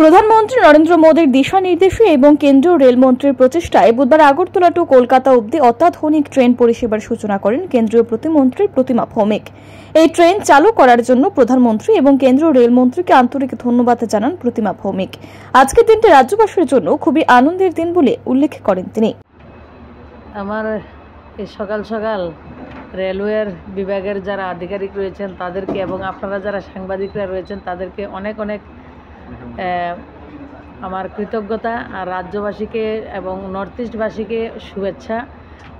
প্রধানমন্ত্রী নরেন্দ্র মোদীর দিশা নির্দেশে এবং কেন্দ্রীয় রেলমন্ত্রীর প্রচেষ্টায় বুধবার আগরতলা টু কলকাতা অবধি অত্যাধুনিক ট্রেন পরিষেবার সূচনা করেন কেন্দ্রীয় প্রতিমন্ত্রী প্রতিমা ভৌমিক এই ট্রেন চালু করার জন্য প্রধানমন্ত্রী এবং কেন্দ্রীয় রেলমন্ত্রীকে আন্তরিক ধন্যবাদ জানান প্রতিমা ভৌমিক আজকের দিনটি রাজ্যবাসীর জন্য খুবই আনন্দের দিন বলে উল্লেখ করেন তিনি আমার এই সকাল সকাল রেলওয়ের বিভাগের যারা আধিকারিক রয়েছেন তাদেরকে এবং আপনারা যারা সাংবাদিকরা রয়েছেন তাদেরকে অনেক অনেক আমার কৃতজ্ঞতা আর রাজ্যবাসীকে এবং নর্থ ইস্টবাসীকে শুভেচ্ছা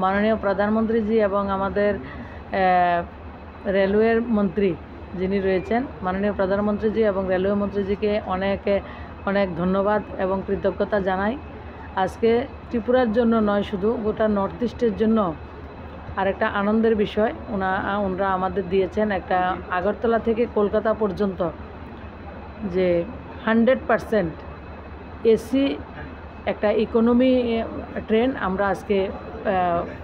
মাননীয় প্রধানমন্ত্রীজি এবং আমাদের রেলওয়ের মন্ত্রী যিনি রয়েছেন মাননীয় প্রধানমন্ত্রীজি এবং রেলওয়ে মন্ত্রীজিকে অনেকে অনেক ধন্যবাদ এবং কৃতজ্ঞতা জানাই আজকে ত্রিপুরার জন্য নয় শুধু গোটা নর্থ ইস্টের জন্য আরেকটা আনন্দের বিষয় ওনা ওনারা আমাদের দিয়েছেন একটা আগরতলা থেকে কলকাতা পর্যন্ত যে হান্ড্রেড পারসেন্ট এসি একটা ইকোনমি ট্রেন আমরা আজকে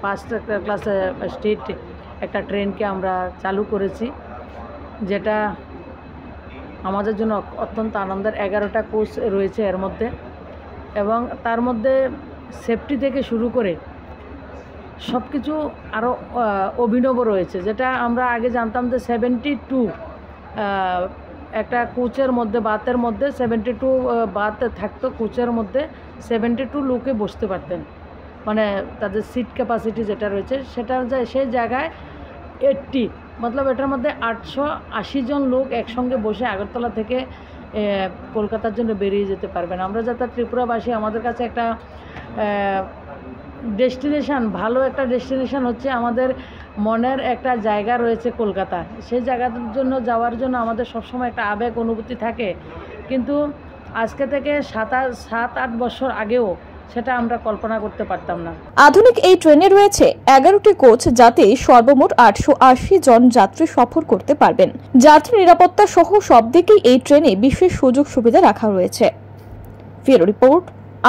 ফার্স্ট ক্লাস স্টেট একটা ট্রেনকে আমরা চালু করেছি যেটা আমাদের জন্য অত্যন্ত আনন্দের এগারোটা কোর্স রয়েছে এর মধ্যে এবং তার মধ্যে সেফটি থেকে শুরু করে সব কিছু আরও অভিনব রয়েছে যেটা আমরা আগে জানতাম যে সেভেন্টি টু একটা কুচের মধ্যে বাতের মধ্যে সেভেন্টি টু বাত থাকতো কুচের মধ্যে সেভেন্টি টু লোকে বসতে পারতেন মানে তাদের সিট ক্যাপাসিটি যেটা রয়েছে সেটা সেই জায়গায় এইটটি মতলব এটার মধ্যে আটশো আশি জন লোক একসঙ্গে বসে আগরতলা থেকে কলকাতার জন্য বেরিয়ে যেতে পারবেন আমরা যাতে ত্রিপুরাবাসী আমাদের কাছে একটা ডেস্টিনেশান ভালো একটা ডেস্টিনেশান হচ্ছে আমাদের মনের একটা জায়গা রয়েছে কলকাতা সেই জায়গাটার জন্য যাওয়ার জন্য আমাদের সবসময় একটা আবেগ অনুভূতি থাকে কিন্তু আজকে থেকে সাত সাত আট বছর আগেও সেটা আমরা কল্পনা করতে পারতাম না আধুনিক এই ট্রেনে রয়েছে এগারোটি কোচ যাতে সর্বমোট আটশো আশি জন যাত্রী সফর করতে পারবেন যাত্রী নিরাপত্তা সহ সব দিকেই এই ট্রেনে বিশেষ সুযোগ সুবিধা রাখা রয়েছে ফিরো রিপোর্ট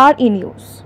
আর ই নিউজ